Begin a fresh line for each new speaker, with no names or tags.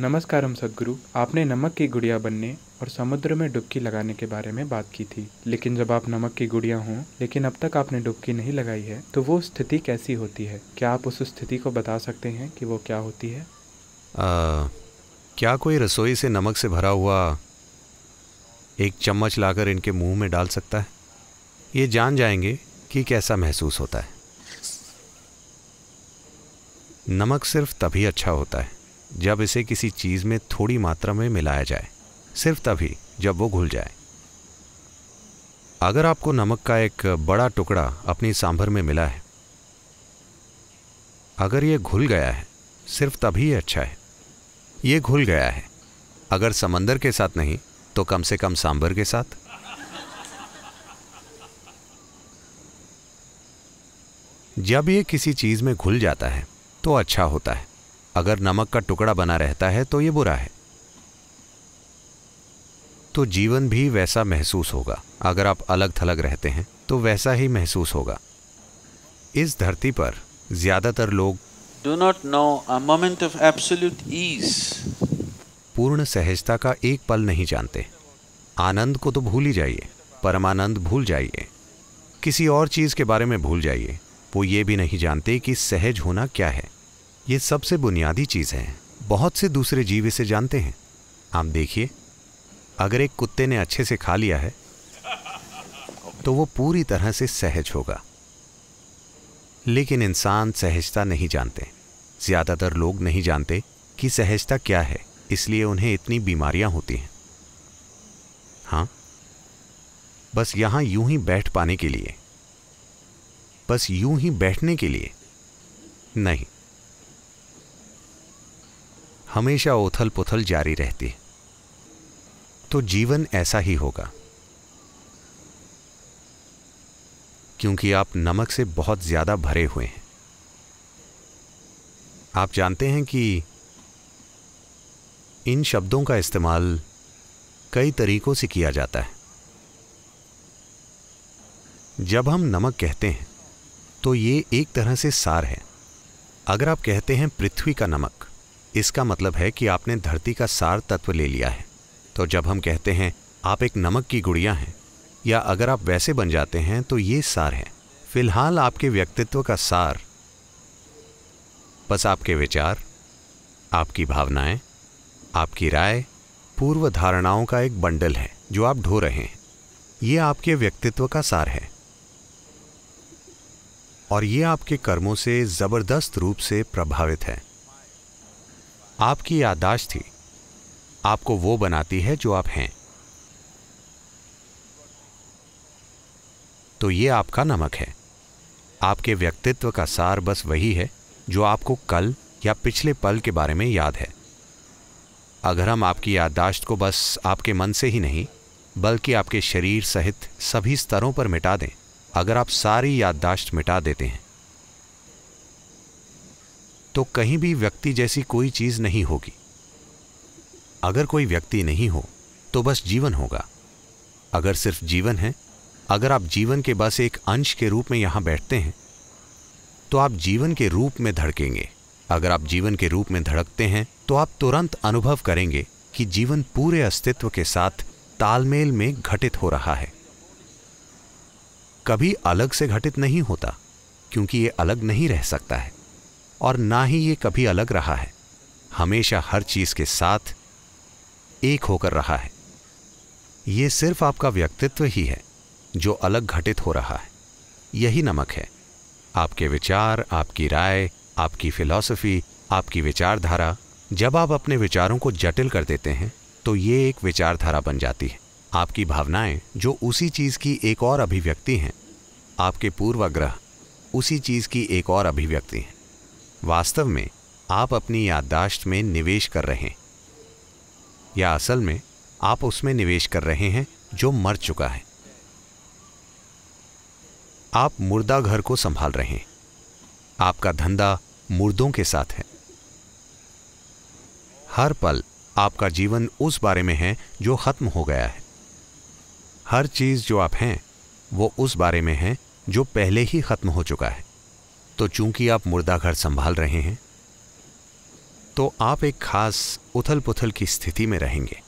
नमस्कार हम सदगुरु आपने नमक की गुड़िया बनने और समुद्र में डुबकी लगाने के बारे में बात की थी लेकिन जब आप नमक की गुड़िया हों लेकिन अब तक आपने डुबकी नहीं लगाई है तो वो स्थिति कैसी होती है क्या आप उस स्थिति को बता सकते हैं कि वो क्या होती है आ, क्या कोई रसोई से नमक से भरा हुआ एक चम्मच लाकर इनके मुंह में डाल सकता है ये जान जाएंगे कि कैसा महसूस होता है नमक सिर्फ तभी अच्छा होता है जब इसे किसी चीज़ में थोड़ी मात्रा में मिलाया जाए सिर्फ तभी जब वो घुल जाए अगर आपको नमक का एक बड़ा टुकड़ा अपनी सांभर में मिला है अगर यह घुल गया है सिर्फ तभी अच्छा है यह घुल गया है अगर समंदर के साथ नहीं तो कम से कम सांभर के साथ जब यह किसी चीज़ में घुल जाता है तो अच्छा होता है अगर नमक का टुकड़ा बना रहता है तो ये बुरा है तो जीवन भी वैसा महसूस होगा अगर आप अलग थलग रहते हैं तो वैसा ही महसूस होगा इस धरती पर ज्यादातर लोग do not know a moment of absolute ease पूर्ण सहजता का एक पल नहीं जानते आनंद को तो भूल ही जाइए परमानंद भूल जाइए किसी और चीज़ के बारे में भूल जाइए वो ये भी नहीं जानते कि सहज होना क्या है ये सबसे बुनियादी चीज़ है बहुत से दूसरे जीव इसे जानते हैं आप देखिए अगर एक कुत्ते ने अच्छे से खा लिया है तो वो पूरी तरह से सहज होगा लेकिन इंसान सहजता नहीं जानते ज़्यादातर लोग नहीं जानते कि सहजता क्या है इसलिए उन्हें इतनी बीमारियां होती हैं हां बस यहां यूं ही बैठ पाने के लिए बस यूं ही बैठने के लिए नहीं हमेशा उथल पुथल जारी रहती है तो जीवन ऐसा ही होगा क्योंकि आप नमक से बहुत ज़्यादा भरे हुए हैं आप जानते हैं कि इन शब्दों का इस्तेमाल कई तरीकों से किया जाता है जब हम नमक कहते हैं तो ये एक तरह से सार है अगर आप कहते हैं पृथ्वी का नमक इसका मतलब है कि आपने धरती का सार तत्व ले लिया है तो जब हम कहते हैं आप एक नमक की गुड़िया हैं या अगर आप वैसे बन जाते हैं तो ये सार है फिलहाल आपके व्यक्तित्व का सार बस आपके विचार आपकी भावनाएं, आपकी राय पूर्व धारणाओं का एक बंडल है जो आप ढो रहे हैं ये आपके व्यक्तित्व का सार है और ये आपके कर्मों से ज़बरदस्त रूप से प्रभावित है आपकी यादाश्त थी आपको वो बनाती है जो आप हैं तो ये आपका नमक है आपके व्यक्तित्व का सार बस वही है जो आपको कल या पिछले पल के बारे में याद है अगर हम आपकी याददाश्त को बस आपके मन से ही नहीं बल्कि आपके शरीर सहित सभी स्तरों पर मिटा दें अगर आप सारी याददाश्त मिटा देते हैं तो कहीं भी व्यक्ति जैसी कोई चीज नहीं होगी अगर कोई व्यक्ति नहीं हो तो बस जीवन होगा अगर सिर्फ जीवन है अगर आप जीवन के बस एक अंश के रूप में यहां बैठते हैं तो आप जीवन के रूप में धड़केंगे अगर आप जीवन के रूप में धड़कते हैं तो आप तुरंत अनुभव करेंगे कि जीवन पूरे अस्तित्व के साथ तालमेल में घटित हो रहा है कभी अलग से घटित नहीं होता क्योंकि यह अलग नहीं रह सकता है और ना ही ये कभी अलग रहा है हमेशा हर चीज के साथ एक होकर रहा है ये सिर्फ आपका व्यक्तित्व ही है जो अलग घटित हो रहा है यही नमक है आपके विचार आपकी राय आपकी फिलॉसफी आपकी विचारधारा जब आप अपने विचारों को जटिल कर देते हैं तो ये एक विचारधारा बन जाती है आपकी भावनाएं जो उसी चीज़ की एक और अभिव्यक्ति हैं आपके पूर्वाग्रह उसी चीज़ की एक और अभिव्यक्ति हैं वास्तव में आप अपनी याददाश्त में निवेश कर रहे हैं या असल में आप उसमें निवेश कर रहे हैं जो मर चुका है आप मुर्दा घर को संभाल रहे हैं आपका धंधा मुर्दों के साथ है हर पल आपका जीवन उस बारे में है जो खत्म हो गया है हर चीज जो आप हैं वो उस बारे में है जो पहले ही खत्म हो चुका है तो चूंकि आप मुर्दा घर संभाल रहे हैं तो आप एक खास उथल पुथल की स्थिति में रहेंगे